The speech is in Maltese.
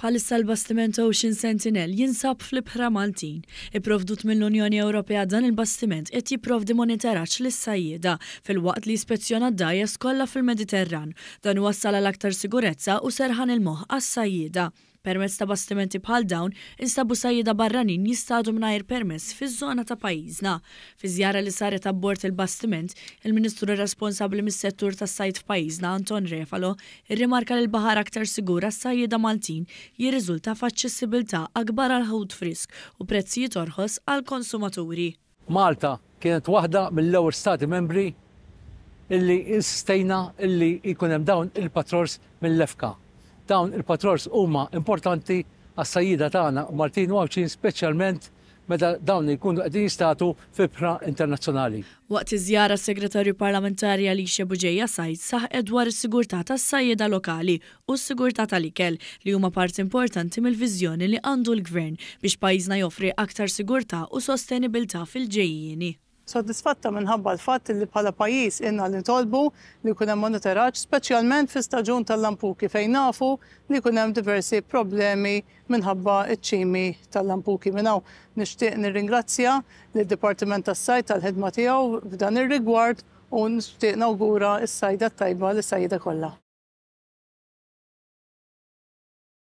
Palissa l-bastiment Ocean Sentinel jinsab fl-ibħra Maltin. Iprovdut mill-Unjoni Ewropea dan il-bastiment qed jipprovdi monitoraġġ lis sajjieda fil-waqt li ispezzjona d-dajjes kollha fil-Mediterran. Dan wassal għal aktar sigurezza u serħan il-moħħ għas-sajjieda. Permezz ta' bastimenti bħal dawn, instabu sajjida barranin jistadu mnajr permess fi zona ta' pajizna. Fi zjara li saret abbord il-bastiment, il-Ministru responsabli mis-settur ta' sajt f'pajizna Anton Refalo irrimarka li l-bahar aktar sigura sajjida Maltin jirriżulta f'aċċessibilta akbar għal ħut frisk u prezzijiet orħos għal konsumaturi. Malta kienet waħda mill-ewwel stati membri illi insistejna illi jkun hemm dawn il-patrols mill-lefka dawn il-patrols huma importanti għas-sajjida tagħna Martin Wawċin speċjalment meta dawn jkunu qegħdin jistatu fibra internazzjonali. Waqt iż-żjara segretarju parlamentari Alixe Buġeja sajt saħqet dwar is-sigurtà tas-sajjeda lokali u s-sigurtà tal-ikel li huma parti importanti mill-viżjoni li għandu l-gvern biex pajjiżna joffri aktar sigurtà u sostenibilità fil-ġejjieni soddisfatta minħabba l-fatt li bħala pajis inna li tolbu li kunem monitoraċ, specialment fi staġun tal-lampuki fejn nafu li kunem diversi problemi minħabba iċ-ċimi tal-lampuki. Minnaw nishtiq nir-ringrazzja li Departiment tas-Sajt tal-ħidma tiegħu f'dan ir-rigward u nishtiq nawgura s-sajda tajba li sajda kollha.